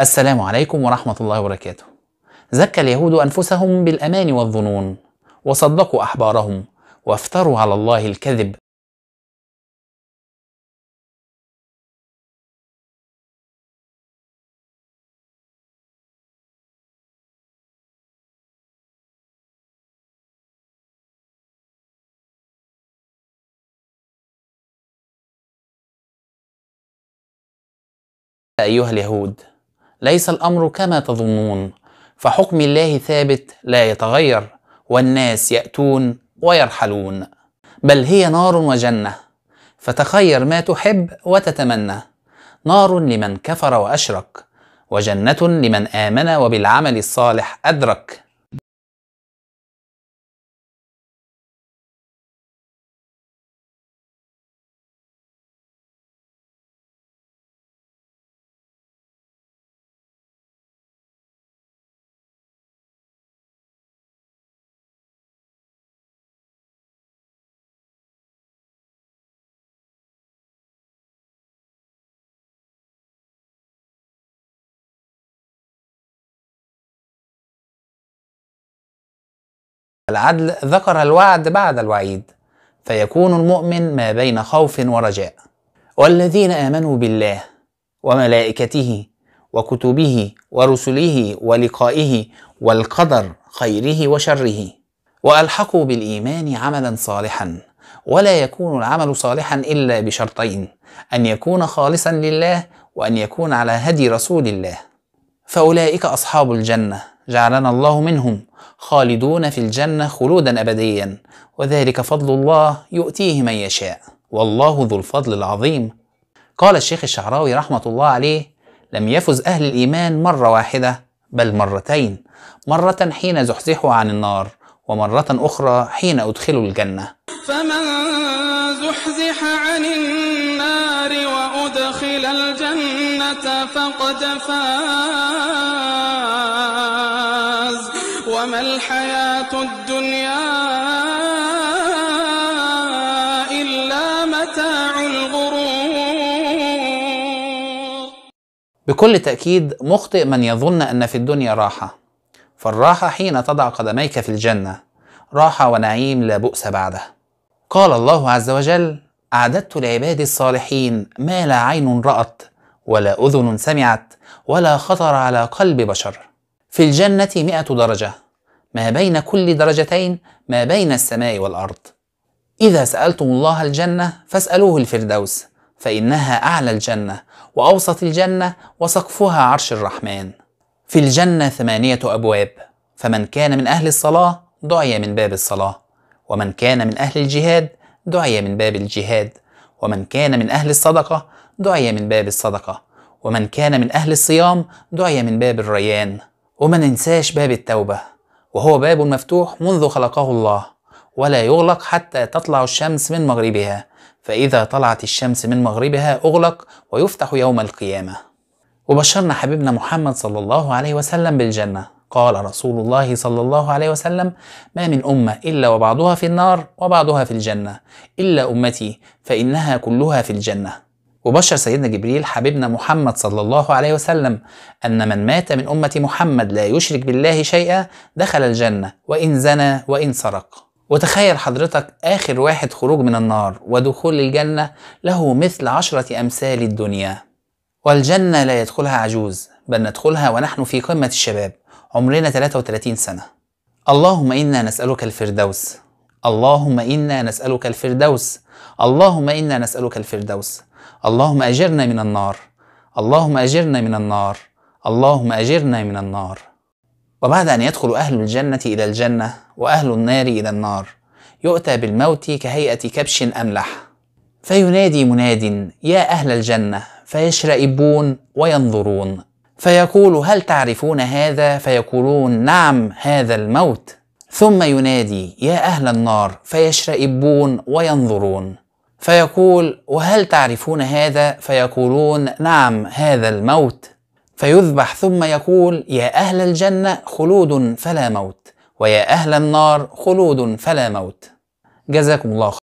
السلام عليكم ورحمة الله وبركاته. زكى اليهود أنفسهم بالأمان والظنون، وصدقوا أحبارهم، وافتروا على الله الكذب. أيها اليهود ليس الامر كما تظنون فحكم الله ثابت لا يتغير والناس ياتون ويرحلون بل هي نار وجنه فتخير ما تحب وتتمنى نار لمن كفر واشرك وجنه لمن امن وبالعمل الصالح ادرك العدل ذكر الوعد بعد الوعيد فيكون المؤمن ما بين خوف ورجاء والذين امنوا بالله وملائكته وكتبه ورسله ولقائه والقدر خيره وشره والحقوا بالايمان عملا صالحا ولا يكون العمل صالحا الا بشرطين ان يكون خالصا لله وان يكون على هدي رسول الله فأولئك أصحاب الجنة جعلنا الله منهم خالدون في الجنة خلودا أبديا وذلك فضل الله يؤتيه من يشاء والله ذو الفضل العظيم قال الشيخ الشعراوي رحمة الله عليه لم يفز أهل الإيمان مرة واحدة بل مرتين مرة حين زحزحوا عن النار ومرة أخرى حين أدخلوا الجنة فمن زحزح عن النار إلى الجنة فقد فاز وما الحياة الدنيا إلا متاع الغرور بكل تأكيد مخطئ من يظن أن في الدنيا راحة فالراحة حين تضع قدميك في الجنة راحة ونعيم لا بؤس بعده قال الله عز وجل أعددت لعبادي الصالحين ما لا عين رأت ولا أذن سمعت ولا خطر على قلب بشر في الجنة مئة درجة ما بين كل درجتين ما بين السماء والأرض إذا سألتم الله الجنة فاسألوه الفردوس فإنها أعلى الجنة وأوسط الجنة وسقفها عرش الرحمن في الجنة ثمانية أبواب فمن كان من أهل الصلاة دعي من باب الصلاة ومن كان من أهل الجهاد دعي من باب الجهاد ومن كان من أهل الصدقة دعي من باب الصدقة ومن كان من أهل الصيام دعي من باب الريان وما ننساش باب التوبة وهو باب مفتوح منذ خلقه الله ولا يغلق حتى تطلع الشمس من مغربها فإذا طلعت الشمس من مغربها أغلق ويفتح يوم القيامة وبشرنا حبيبنا محمد صلى الله عليه وسلم بالجنة قال رسول الله صلى الله عليه وسلم ما من أمة إلا وبعضها في النار وبعضها في الجنة إلا أمتي فإنها كلها في الجنة وبشر سيدنا جبريل حبيبنا محمد صلى الله عليه وسلم أن من مات من أمة محمد لا يشرك بالله شيئا دخل الجنة وإن زنى وإن سرق وتخيل حضرتك آخر واحد خروج من النار ودخول الجنة له مثل عشرة أمثال الدنيا والجنة لا يدخلها عجوز بل ندخلها ونحن في قمة الشباب عمرنا 33 سنة اللهم إنا نسألك الفردوس اللهم إنا نسألك الفردوس اللهم إنا نسألك الفردوس اللهم أجرنا من النار اللهم أجرنا من النار اللهم أجرنا من النار وبعد أن يدخل أهل الجنة إلى الجنة وأهل النار إلى النار يؤتى بالموت كهيئة كبش أملح فينادي مناد يا أهل الجنة فيشرئبون وينظرون فيقول هل تعرفون هذا فيقولون نعم هذا الموت ثم ينادي يا اهل النار فيشرئبون وينظرون فيقول وهل تعرفون هذا فيقولون نعم هذا الموت فيذبح ثم يقول يا اهل الجنه خلود فلا موت ويا اهل النار خلود فلا موت جزاكم الله